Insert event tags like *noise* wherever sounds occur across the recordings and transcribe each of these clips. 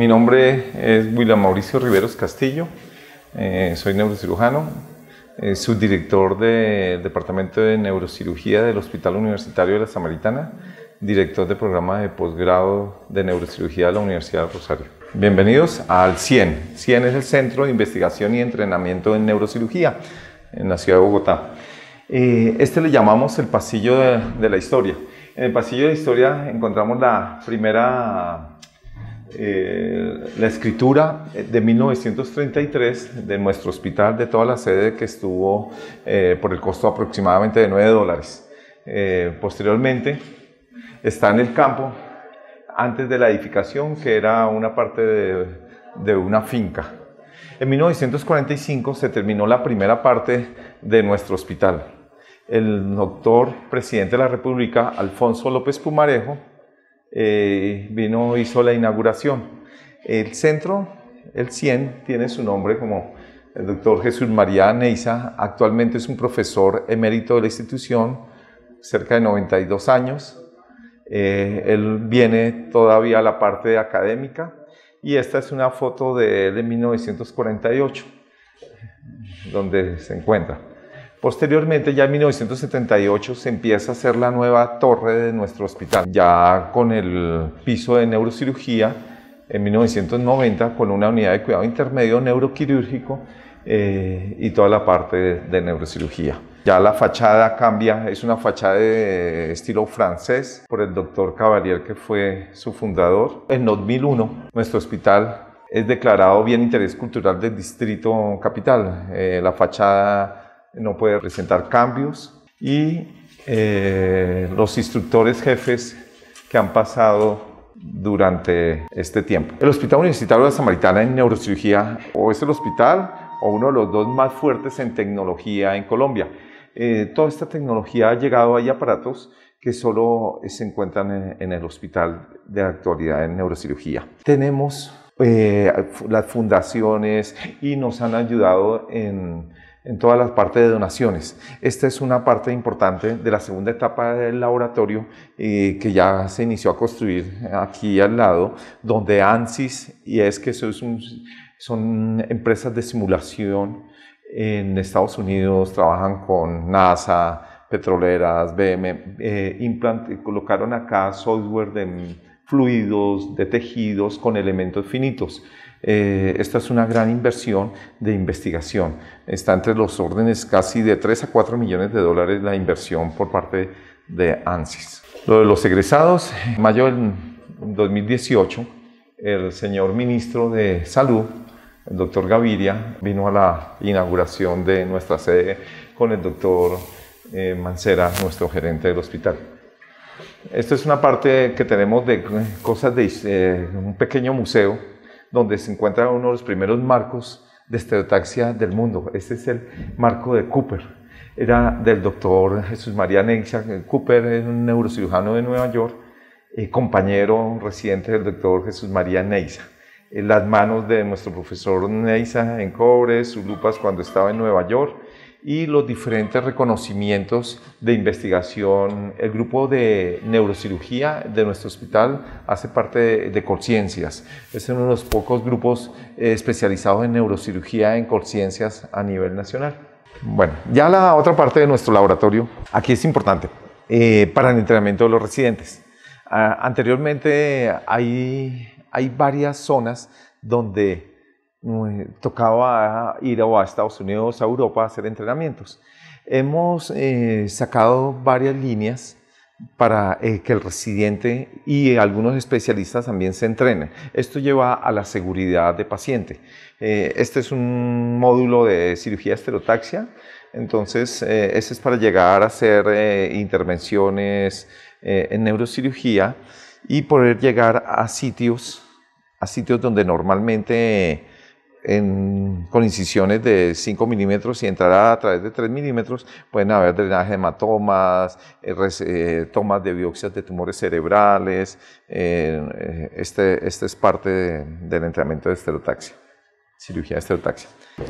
Mi nombre es William Mauricio Riveros Castillo, eh, soy neurocirujano, eh, subdirector del Departamento de Neurocirugía del Hospital Universitario de la Samaritana, director de programa de posgrado de neurocirugía de la Universidad de Rosario. Bienvenidos al CIEN. CIEN es el Centro de Investigación y Entrenamiento en Neurocirugía en la ciudad de Bogotá. Eh, este le llamamos el pasillo de, la historia. En el pasillo de historia encontramos la primera eh, la escritura de 1933 de nuestro hospital, de toda la sede que estuvo eh, por el costo aproximadamente de 9 dólares. Eh, posteriormente está en el campo, antes de la edificación, que era una parte de una finca. En 1945 se terminó la primera parte de nuestro hospital. El doctor presidente de la República, Alfonso López Pumarejo, eh, vino, hizo la inauguración. El centro, el 100, tiene su nombre como el doctor Jesús María Neiza. Actualmente es un profesor emérito de la institución, cerca de 92 años. Eh, él viene todavía a la parte académica y esta es una foto de él de 1948, donde se encuentra. Posteriormente, ya en 1978, se empieza a hacer la nueva torre de nuestro hospital, ya con el piso de neurocirugía, en 1990, con una unidad de cuidado intermedio neuroquirúrgico eh, y toda la parte de, neurocirugía. Ya la fachada cambia, es una fachada de estilo francés por el doctor Cavalier, que fue su fundador. En 2001, nuestro hospital es declarado Bien Interés Cultural del Distrito Capital. Eh, la fachada no puede presentar cambios y eh, los instructores jefes que han pasado durante este tiempo. El Hospital Universitario de la Samaritana en Neurocirugía o es el hospital o uno de los dos más fuertes en tecnología en Colombia. Eh, toda esta tecnología ha llegado, hay aparatos que solo eh, se encuentran en, el hospital de actualidad en neurocirugía. Tenemos las fundaciones y nos han ayudado en en toda la parte de donaciones. Esta es una parte importante de la segunda etapa del laboratorio eh, que ya se inició a construir aquí al lado, donde ANSYS y es que son, son empresas de simulación en Estados Unidos, trabajan con NASA, petroleras, BM, eh, implant, eh, colocaron acá software de fluidos, de tejidos con elementos finitos. Eh, esta es una gran inversión de investigación. Está entre los órdenes casi de 3 a 4 millones de dólares la inversión por parte de ANSIS Lo de los egresados, en mayo del 2018, el señor ministro de Salud, el doctor Gaviria, vino a la inauguración de nuestra sede con el doctor eh, Mancera, nuestro gerente del hospital. Esta es una parte que tenemos de cosas de eh, un pequeño museo donde se encuentra uno de los primeros marcos de estereotaxia del mundo. Este es el marco de Cooper. Era del doctor Jesús María Neiza. Cooper es un neurocirujano de Nueva York, eh, compañero reciente del doctor Jesús María Neiza. las manos de nuestro profesor Neiza en cobre, sus lupas cuando estaba en Nueva York y los diferentes reconocimientos de investigación. El grupo de neurocirugía de nuestro hospital hace parte de, Colciencias. Es uno de los pocos grupos eh, especializados en neurocirugía en Conciencias a nivel nacional. Bueno, ya la otra parte de nuestro laboratorio, aquí es importante, eh, para el entrenamiento de los residentes. Ah, anteriormente hay, hay varias zonas donde tocaba ir a Estados Unidos, a Europa a hacer entrenamientos. Hemos eh, sacado varias líneas para eh, que el residente y algunos especialistas también se entrenen. Esto lleva a la seguridad de paciente. Eh, este es un módulo de cirugía esterotaxia, entonces ese es para llegar a hacer intervenciones en neurocirugía y poder llegar a sitios, a sitios donde normalmente con incisiones de 5 milímetros y entrará a través de 3 milímetros, pueden haber drenaje de hematomas, eh, eh, tomas de biopsias de tumores cerebrales. Eh, esta este es parte del entrenamiento de esterotaxia, cirugía de esterotaxia.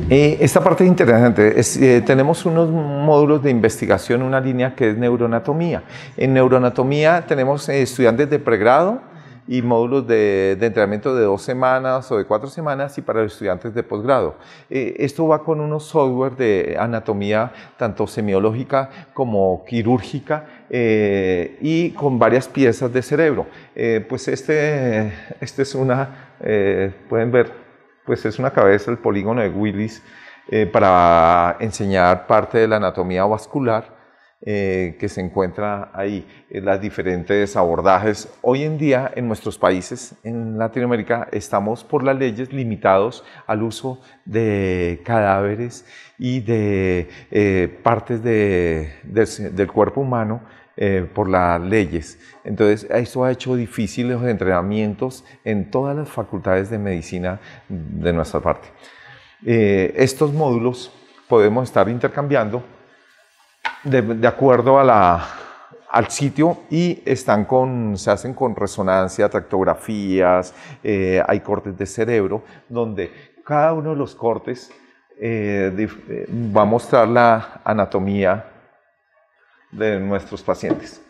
esta parte es interesante. Es, tenemos unos módulos de investigación, una línea que es neuroanatomía. En neuroanatomía tenemos estudiantes de pregrado, y módulos de, entrenamiento de dos semanas o de cuatro semanas y para los estudiantes de posgrado. Eh, esto va con unos software de anatomía tanto semiológica como quirúrgica eh, y con varias piezas de cerebro. Eh, pues este, este es una, pueden ver, pues es una cabeza, el polígono de Willis, para enseñar parte de la anatomía vascular. Eh, que se encuentra ahí, eh, las diferentes abordajes. Hoy en día en nuestros países, en Latinoamérica, estamos por las leyes limitados al uso de cadáveres y de eh, partes del cuerpo humano por las leyes. Entonces, esto ha hecho difíciles los entrenamientos en todas las facultades de medicina de nuestra parte. estos módulos podemos estar intercambiando de, acuerdo al sitio y están con, se hacen con resonancia, tractografías, eh, hay cortes de cerebro, donde cada uno de los cortes eh, eh, va a mostrar la anatomía de nuestros pacientes.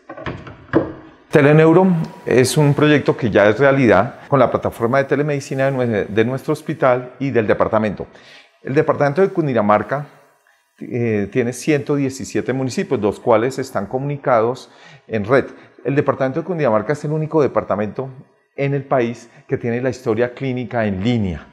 Teleneuro es un proyecto que ya es realidad con la plataforma de telemedicina de nuestro hospital y del departamento. El departamento de Cundinamarca eh, tiene 117 municipios, los cuales están comunicados en red. El departamento de Cundinamarca es el único departamento en el país que tiene la historia clínica en línea.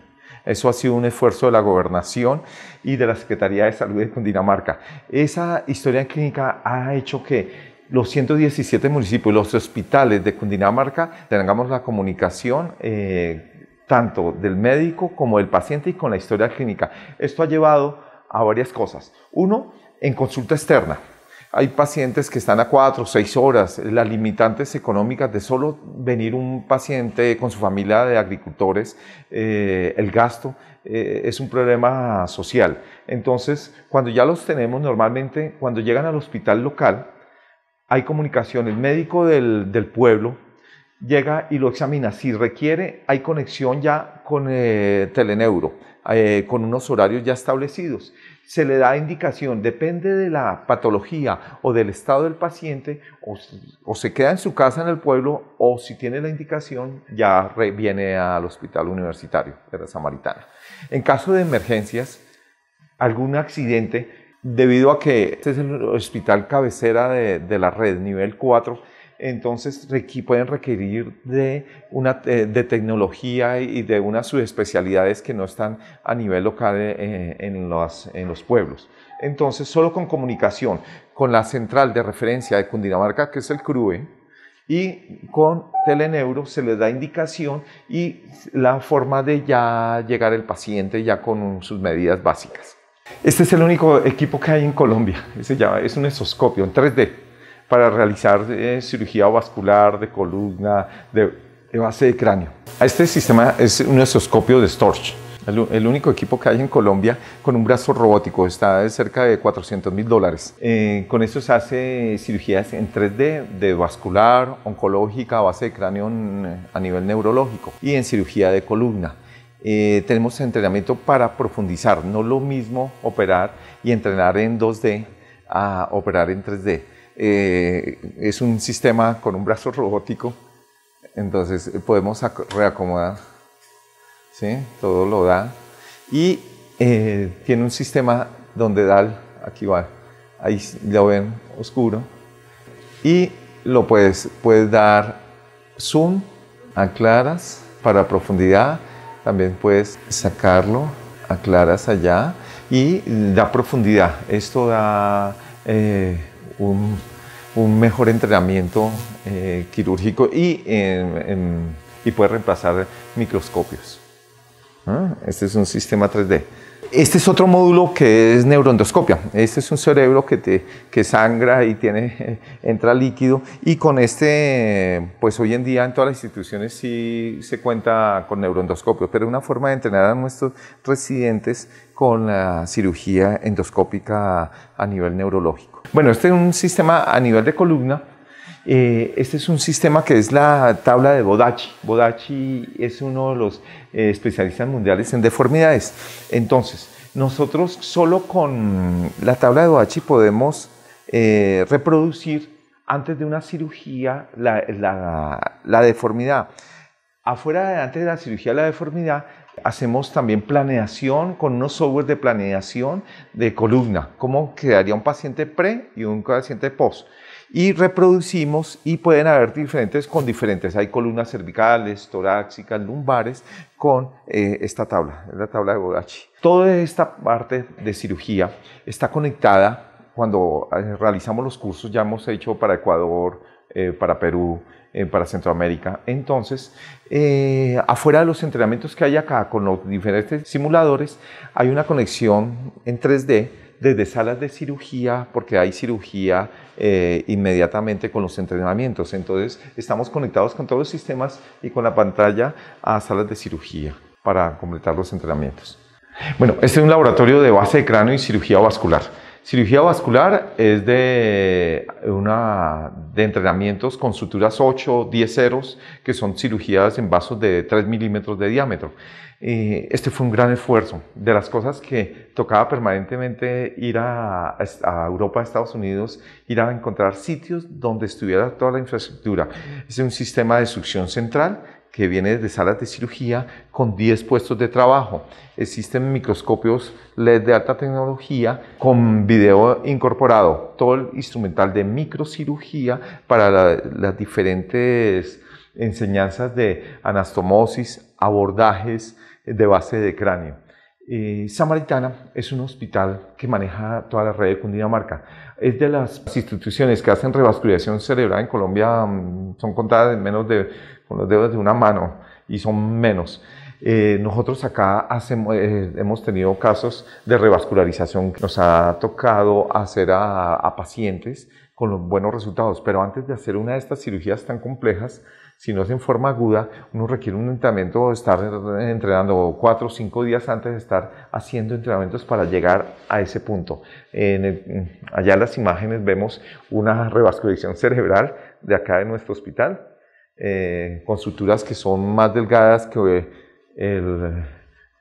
Eso ha sido un esfuerzo de la gobernación y de la Secretaría de Salud de Cundinamarca. Esa historia clínica ha hecho que los 117 municipios, los hospitales de Cundinamarca, tengamos la comunicación eh, tanto del médico como del paciente y con la historia clínica. Esto ha llevado a varias cosas. Uno, en consulta externa. Hay pacientes que están a cuatro, seis horas. Las limitantes económicas de solo venir un paciente con su familia de agricultores, eh, el gasto, eh, es un problema social. Entonces, cuando ya los tenemos, normalmente cuando llegan al hospital local, hay comunicación. El médico del pueblo llega y lo examina. Si requiere, hay conexión ya con eh, Teleneuro, eh, con unos horarios ya establecidos. Se le da indicación, depende de la patología o del estado del paciente, o, se queda en su casa en el pueblo, o si tiene la indicación, ya viene al hospital universitario de la Samaritana. En caso de emergencias, algún accidente, debido a que este es el hospital cabecera de, de la red, nivel 4, entonces aquí pueden requerir de, una, eh, tecnología y de unas subespecialidades que no están a nivel local eh, en, los, pueblos. Entonces, solo con comunicación, con la central de referencia de Cundinamarca, que es el CRUE, y con Teleneuro se les da indicación y la forma de ya llegar el paciente ya con sus medidas básicas. Este es el único equipo que hay en Colombia, se llama, es un esoscopio en 3D para realizar eh, cirugía vascular de columna, de, base de cráneo. Este sistema es un esoscopio de Storch, el, único equipo que hay en Colombia con un brazo robótico, está de cerca de 400 mil dólares. Eh, con esto se hace cirugías en 3D de vascular, oncológica, base de cráneo a nivel neurológico y en cirugía de columna. Eh, tenemos entrenamiento para profundizar, no lo mismo operar y entrenar en 2D a operar en 3D. Eh, es un sistema con un brazo robótico, entonces eh, podemos reacomodar, ¿sí? todo lo da. Y eh, tiene un sistema donde da, aquí va, ahí lo ven oscuro, y lo puedes, puedes dar zoom, aclaras para profundidad, también puedes sacarlo, aclaras allá y da profundidad. Esto da eh, un, mejor entrenamiento eh, quirúrgico y, puede reemplazar microscopios. Este es un sistema 3D. Este es otro módulo que es neuroendoscopia. Este es un cerebro que, sangra y tiene, *laughs* entra líquido. Y con este, pues hoy en día en todas las instituciones sí se cuenta con neuroendoscopio, pero es una forma de entrenar a nuestros residentes con la cirugía endoscópica a nivel neurológico. Bueno, este es un sistema a nivel de columna eh, este es un sistema que es la tabla de Bodachi. Bodachi es uno de los eh, especialistas mundiales en deformidades. Entonces, nosotros solo con la tabla de Bodachi podemos eh, reproducir antes de una cirugía la, la deformidad. Afuera de antes de la cirugía la deformidad, hacemos también planeación con unos software de planeación de columna, cómo quedaría un paciente pre y un paciente post y reproducimos y pueden haber diferentes con diferentes. Hay columnas cervicales, torácicas, lumbares con eh, esta tabla, la tabla de Bodachi. Toda esta parte de cirugía está conectada cuando eh, realizamos los cursos, ya hemos hecho para Ecuador, eh, para Perú, para Centroamérica. Entonces, afuera de los entrenamientos que hay acá con los diferentes simuladores, hay una conexión en 3D desde salas de cirugía, porque hay cirugía eh, inmediatamente con los entrenamientos. Entonces, estamos conectados con todos los sistemas y con la pantalla a salas de cirugía para completar los entrenamientos. Bueno, este es un laboratorio de base de cráneo y cirugía vascular. Cirugía vascular es de, una, de entrenamientos con suturas 8, 10 ceros, que son cirugías en vasos de 3 milímetros de diámetro. este fue un gran esfuerzo. De las cosas que tocaba permanentemente ir a, a Europa, a Estados Unidos, ir a encontrar sitios donde estuviera toda la infraestructura. Es un sistema de succión central que viene de salas de cirugía con 10 puestos de trabajo. Existen microscopios LED de alta tecnología con video incorporado, todo el instrumental de microcirugía para las diferentes enseñanzas de anastomosis, abordajes de base de cráneo. Eh, Samaritana es un hospital que maneja toda la red de Cundinamarca. Es de las instituciones que hacen revascularización cerebral en Colombia, mm, son contadas en menos de, con los dedos de una mano y son menos. Eh, nosotros acá eh, hemos tenido casos de revascularización que nos ha tocado hacer a, a pacientes con los buenos resultados, pero antes de hacer una de estas cirugías tan complejas, si no es en forma aguda, uno requiere un entrenamiento, estar entrenando cuatro o cinco días antes de estar haciendo entrenamientos para llegar a ese punto. En allá en las imágenes vemos una revascularización cerebral de acá de nuestro hospital, eh, con suturas que son más delgadas que eh, el,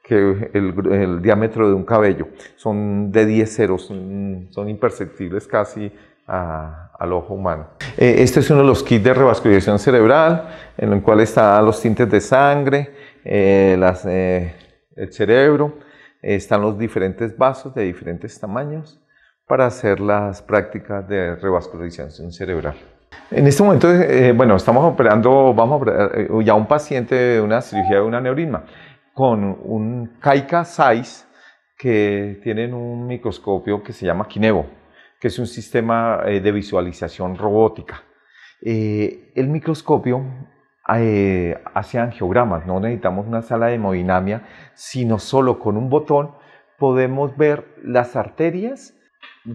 que el, el, diámetro de un cabello. Son de 10 ceros, son imperceptibles casi al ojo humano. Eh, este es uno de los kits de revascularización cerebral, en el cual están los tintes de sangre, eh, eh, el cerebro, están los diferentes vasos de diferentes tamaños para hacer las prácticas de revascularización cerebral. En este momento, bueno, estamos operando, vamos a operar, ya un paciente de una cirugía de una neurisma con un Kaika 6 que tienen un microscopio que se llama Kinevo que es un sistema eh, de visualización robótica. Eh, el microscopio eh, hace angiogramas, no necesitamos una sala de hemodinamia, sino solo con un botón podemos ver las arterias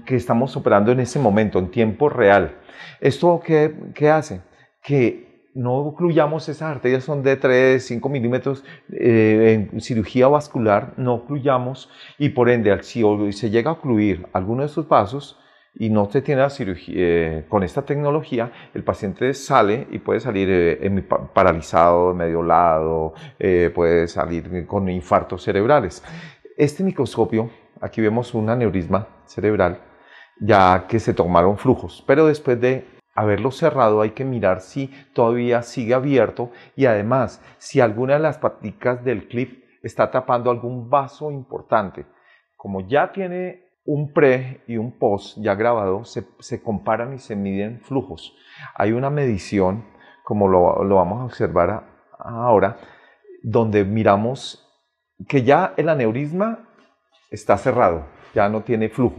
que estamos operando en ese momento, en tiempo real. ¿Esto qué, qué hace? Que no ocluyamos esas arterias, son de 3, 5 milímetros en cirugía vascular, no ocluyamos y por ende, si se llega a ocluir alguno de estos vasos, y no se tiene la cirugía, eh, con esta tecnología el paciente sale y puede salir eh, paralizado, medio lado, eh, puede salir con infartos cerebrales. Este microscopio, aquí vemos un aneurisma cerebral, ya que se tomaron flujos, pero después de haberlo cerrado hay que mirar si todavía sigue abierto y además si alguna de las paticas del clip está tapando algún vaso importante. Como ya tiene un pre y un post ya grabado se, comparan y se miden flujos. Hay una medición, como lo, vamos a observar ahora, donde miramos que ya el aneurisma está cerrado, ya no tiene flujo,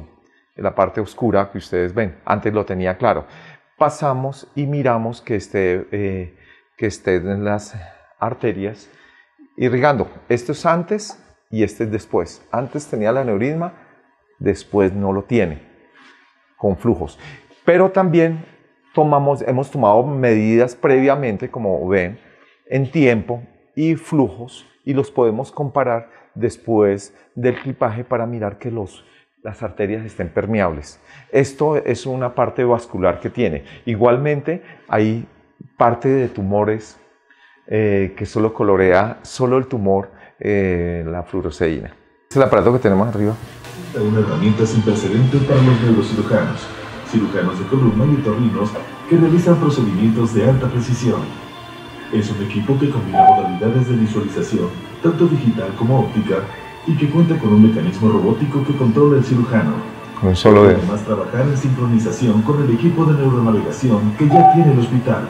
en la parte oscura que ustedes ven, antes lo tenía claro. Pasamos y miramos que esté, eh, que estén las arterias irrigando. Esto es antes y este es después. Antes tenía el aneurisma, después no lo tiene, con flujos. Pero también hemos tomado medidas previamente, como ven, en tiempo y flujos y los podemos comparar después del clipaje para mirar que las arterias estén permeables. Esto es una parte vascular que tiene. Igualmente hay parte de tumores eh, que solo colorea solo el tumor, eh, la fluoroseína. Es el aparato que tenemos arriba una herramienta sin precedentes para los neurocirujanos, cirujanos de columna y torrinos que realizan procedimientos de alta precisión. Es un equipo que combina modalidades de visualización, tanto digital como óptica, y que cuenta con un mecanismo robótico que controla el cirujano. solo Además, trabajar en sincronización con el equipo de neuronavegación que ya tiene el hospital.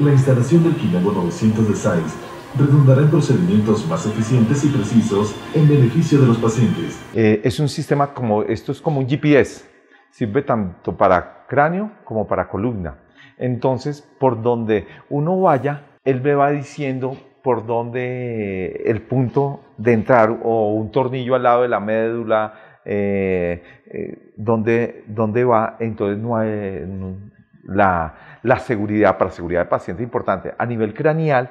La instalación del Kinabo 900 de Science redundará en procedimientos más eficientes y precisos en beneficio de los pacientes. Eh, es un sistema como, esto es como un GPS, sirve tanto para cráneo como para columna. Entonces, por donde uno vaya, él me va diciendo por dónde eh, el punto de entrar o un tornillo al lado de la médula, eh, dónde, va, entonces no hay, la, la seguridad para seguridad del paciente importante. A nivel craneal,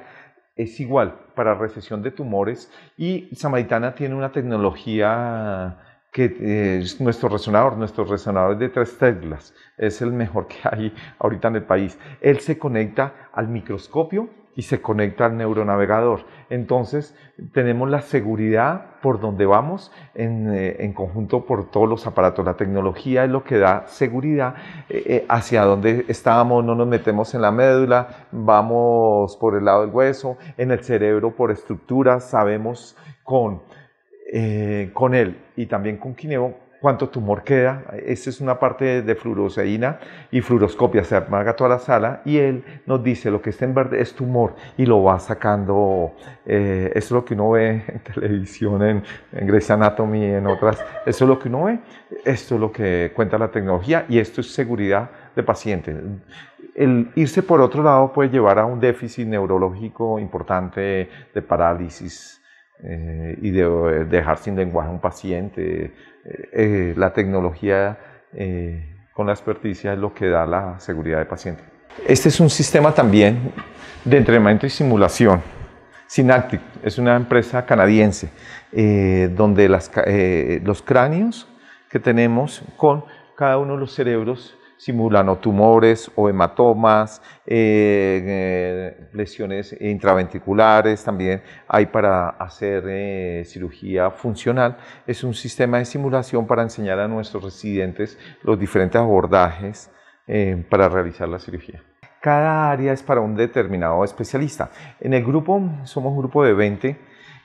es igual para recesión de tumores y Samaritana tiene una tecnología que eh, es nuestro resonador, nuestro resonador es de tres teclas, es el mejor que hay ahorita en el país. Él se conecta al microscopio y se conecta al neuronavegador. Entonces tenemos la seguridad por donde vamos en, eh, conjunto por todos los aparatos. La tecnología es lo que da seguridad eh, eh, hacia donde estábamos, no nos metemos en la médula, vamos por el lado del hueso, en el cerebro por estructuras, sabemos con, con él y también con Kineo cuánto tumor queda. Esta es una parte de fluoroseína y fluoroscopia, se amaga toda la sala y él nos dice lo que está en verde es tumor y lo va sacando. Eh, eso es lo que uno ve *laughs* en televisión, en, en Grey's Anatomy, en otras. Eso es lo que uno ve, esto es lo que cuenta la tecnología y esto es seguridad de paciente. El irse por otro lado puede llevar a un déficit neurológico importante de parálisis. Eh, y de, de eh, dejar sin lenguaje a un paciente, eh, la tecnología eh, con la experticia es lo que da la seguridad del paciente. Este es un sistema también de entrenamiento y simulación. Synaptic es una empresa canadiense eh, donde los cráneos que tenemos con cada uno de los cerebros simulan tumores o hematomas, eh, eh, lesiones intraventriculares, también hay para hacer eh, cirugía funcional. Es un sistema de simulación para enseñar a nuestros residentes los diferentes abordajes para realizar la cirugía. Cada área es para un determinado especialista. En el grupo, somos un grupo de 20,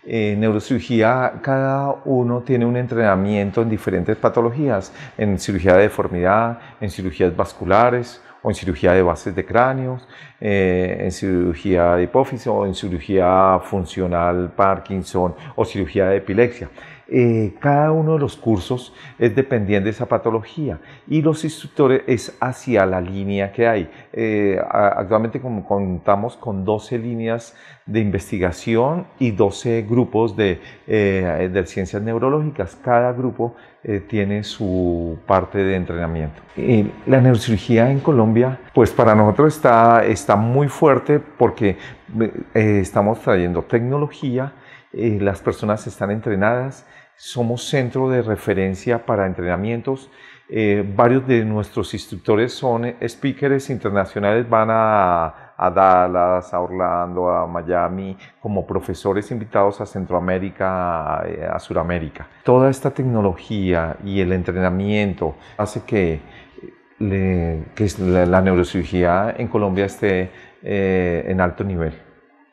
en eh, neurocirugía, cada uno tiene un entrenamiento en diferentes patologías, en cirugía de deformidad, en cirugías vasculares o en cirugía de bases de cráneos, eh, en cirugía de hipófisis o en cirugía funcional Parkinson o cirugía de epilepsia. Eh, cada uno de los cursos es dependiente de esa patología y los instructores es hacia la línea que hay. Eh, actualmente como contamos con 12 líneas de investigación y 12 grupos eh, de, ciencias neurológicas. Cada grupo tiene su parte de entrenamiento. la neurocirugía en Colombia, pues para nosotros está, está muy fuerte porque estamos trayendo tecnología, las personas están entrenadas, somos centro de referencia para entrenamientos. Eh, varios de nuestros instructores son speakers internacionales, van a, Dallas, a Orlando, a Miami, como profesores invitados a Centroamérica, eh, a, Sudamérica. Toda esta tecnología y el entrenamiento hace que, la, neurocirugía en Colombia esté eh, en alto nivel.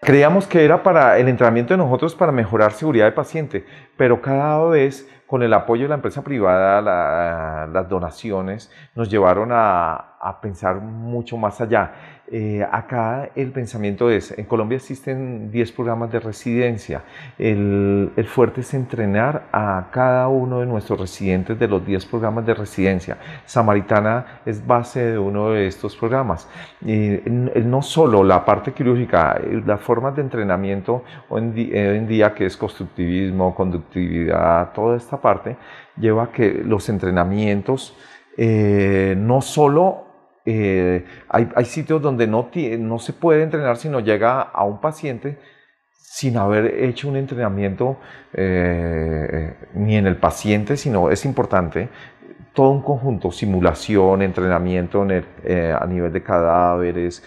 Creíamos que era para el entrenamiento de nosotros para mejorar seguridad del paciente, pero cada vez con el apoyo de la empresa privada, las donaciones nos llevaron a, pensar mucho más allá. Eh, acá el pensamiento es, en Colombia existen 10 programas de residencia. El, fuerte es entrenar a cada uno de nuestros residentes de los 10 programas de residencia. Samaritana es base de uno de estos programas. no solo la parte quirúrgica, eh, las forma de entrenamiento en, día, eh, hoy en día que es constructivismo, conductividad, toda esta parte lleva a que los entrenamientos eh, no solo eh, hay, sitios donde no, no se puede entrenar, sino llega a un paciente sin haber hecho un entrenamiento eh, ni en el paciente, sino es importante todo un conjunto, simulación, entrenamiento a nivel de cadáveres,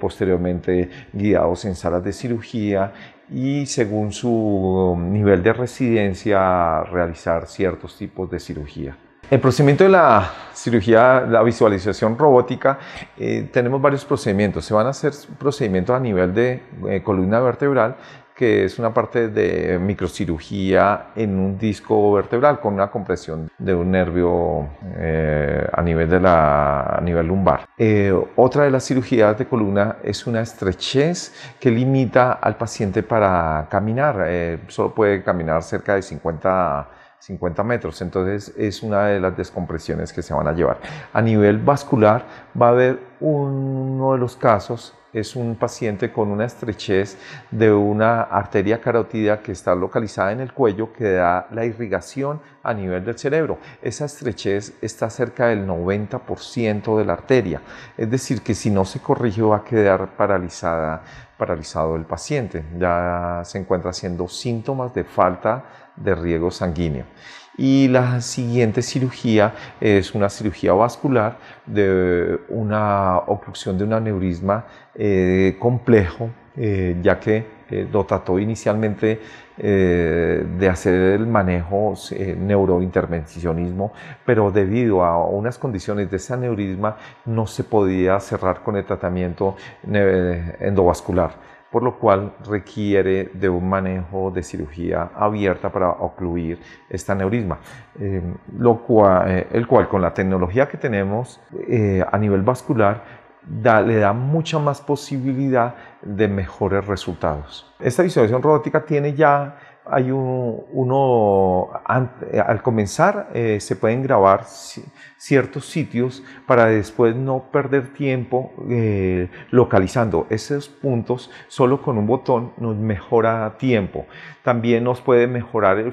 posteriormente guiados en salas de cirugía y según su um, nivel de residencia realizar ciertos tipos de cirugía. El procedimiento de la cirugía, la visualización robótica, eh, tenemos varios procedimientos. Se van a hacer procedimientos a nivel de eh, columna vertebral que es una parte de microcirugía en un disco vertebral con una compresión de un nervio eh, a, nivel de la, nivel lumbar. Eh, otra de las cirugías de columna es una estrechez que limita al paciente para caminar. Eh, solo puede caminar cerca de 50 50 metros, entonces es una de las descompresiones que se van a llevar. A nivel vascular va a haber uno de los casos, es un paciente con una estrechez de una arteria carotida que está localizada en el cuello que da la irrigación a nivel del cerebro. Esa estrechez está cerca del 90% de la arteria, es decir, que si no se corrige va a quedar paralizada, paralizado el paciente. Ya se encuentra haciendo síntomas de falta de riego sanguíneo. Y la siguiente cirugía es una cirugía vascular de una oclusión de un aneurisma eh, complejo, eh, ya que eh, lo trató inicialmente de hacer el manejo neurointervencionismo, pero debido a unas condiciones de ese aneurisma no se podía cerrar con el tratamiento endovascular por lo cual requiere de un manejo de cirugía abierta para ocluir esta neurisma, em, eh, el cual con la tecnología que tenemos eh, a nivel vascular le da mucha más posibilidad de mejores resultados. Esta visualización robótica tiene ya hay uno, eh, al comenzar eh, se pueden grabar ciertos sitios para después no perder tiempo eh, localizando esos puntos solo con un botón nos mejora tiempo. También nos puede mejorar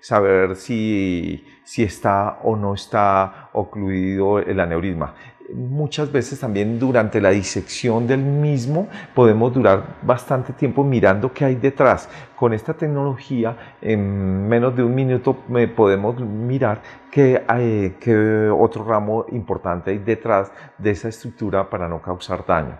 saber si, si está o no está ocluido el aneurisma muchas veces también durante la disección del mismo podemos durar bastante tiempo mirando qué hay detrás. Con esta tecnología, en menos de un minuto eh, podemos mirar qué, eh, qué otro ramo importante hay detrás de esa estructura para no causar daño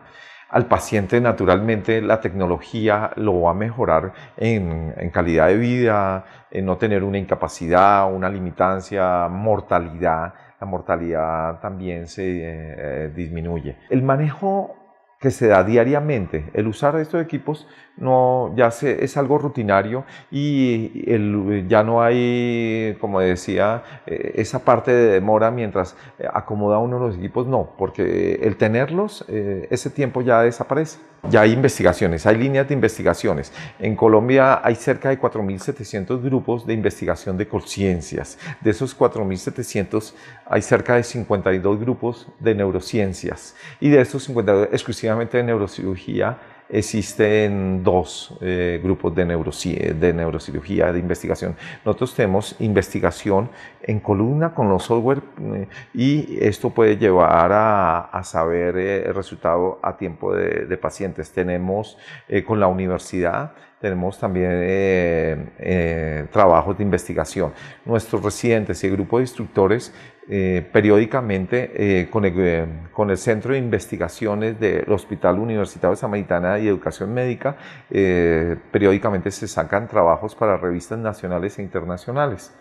al paciente naturalmente la tecnología lo va a mejorar en, en, calidad de vida, en no tener una incapacidad, una limitancia, mortalidad la mortalidad también se eh, eh, disminuye. El manejo que se da diariamente, el usar estos equipos no, ya es algo rutinario y ya no hay, como decía, eh, esa parte de demora mientras eh, acomoda uno los equipos, no, porque el tenerlos, eh, ese tiempo ya desaparece. Ya hay investigaciones, hay líneas de investigaciones. En Colombia hay cerca de 4.700 grupos de investigación de conciencias. De esos 4.700 hay cerca de 52 grupos de neurociencias y de esos 52 exclusivamente de neurocirugía existen dos eh, grupos de, neurocirugía, de investigación. Nosotros tenemos investigación en columna con los software eh, y esto puede llevar a, saber eh, el resultado a tiempo de pacientes. Tenemos con la universidad tenemos también eh, eh, trabajos de investigación. Nuestros residentes y el grupo de instructores eh, periódicamente con el, Centro de Investigaciones del Hospital Universitario Samaritana y Educación Médica, periódicamente se sacan trabajos para revistas nacionales e internacionales.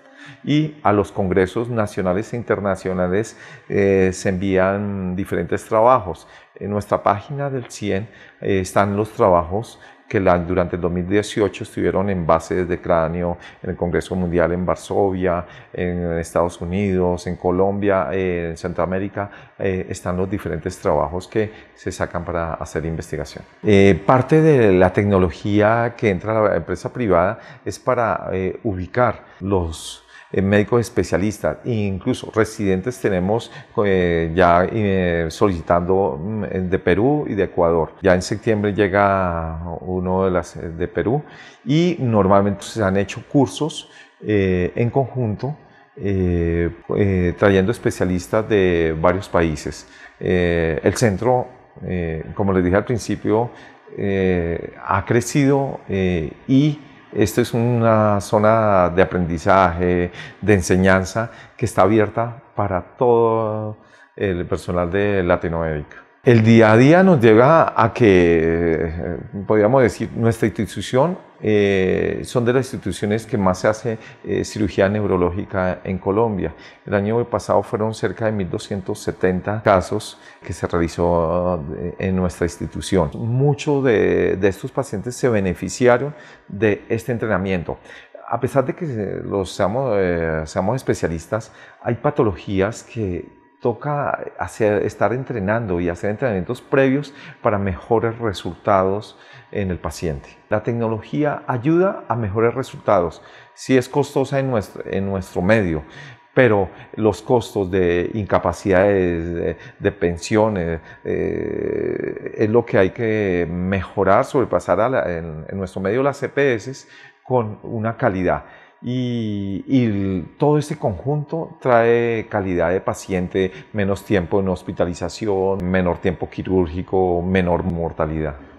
Y a los congresos nacionales e internacionales se envían diferentes trabajos. En nuestra página del CIEN están los trabajos que la, durante el 2018 estuvieron en bases de cráneo en el Congreso Mundial en Varsovia, en Estados Unidos, en Colombia, eh, en Centroamérica, eh, están los diferentes trabajos que se sacan para hacer investigación. Eh, parte de la tecnología que entra a la empresa privada es para ubicar los eh, médicos especialistas e incluso residentes tenemos eh, ya eh, solicitando mm, de Perú y de Ecuador. Ya en septiembre llega uno de las de Perú y normalmente se han hecho cursos en conjunto trayendo especialistas de varios países. el centro, como les dije al principio, ha crecido y esta es una zona de aprendizaje, de enseñanza, que está abierta para todo el personal de Latinoamérica el día a día nos lleva a que, eh, podríamos decir, nuestra institución eh, son de las instituciones que más se hace eh, cirugía neurológica en Colombia. El año pasado fueron cerca de 1.270 casos que se realizó en nuestra institución. Muchos de, estos pacientes se beneficiaron de este entrenamiento a pesar de que los seamos especialistas, hay patologías que, toca estar entrenando y hacer entrenamientos previos para mejores resultados en el paciente. La tecnología ayuda a mejores resultados. si es costosa en nuestro, medio, pero los costos de incapacidades, de, pensiones, eh, es lo que hay que mejorar, sobrepasar en, en nuestro medio las CPS e con una calidad. Y, todo ese conjunto trae calidad de paciente, menos tiempo en hospitalización, menor tiempo quirúrgico, menor mortalidad.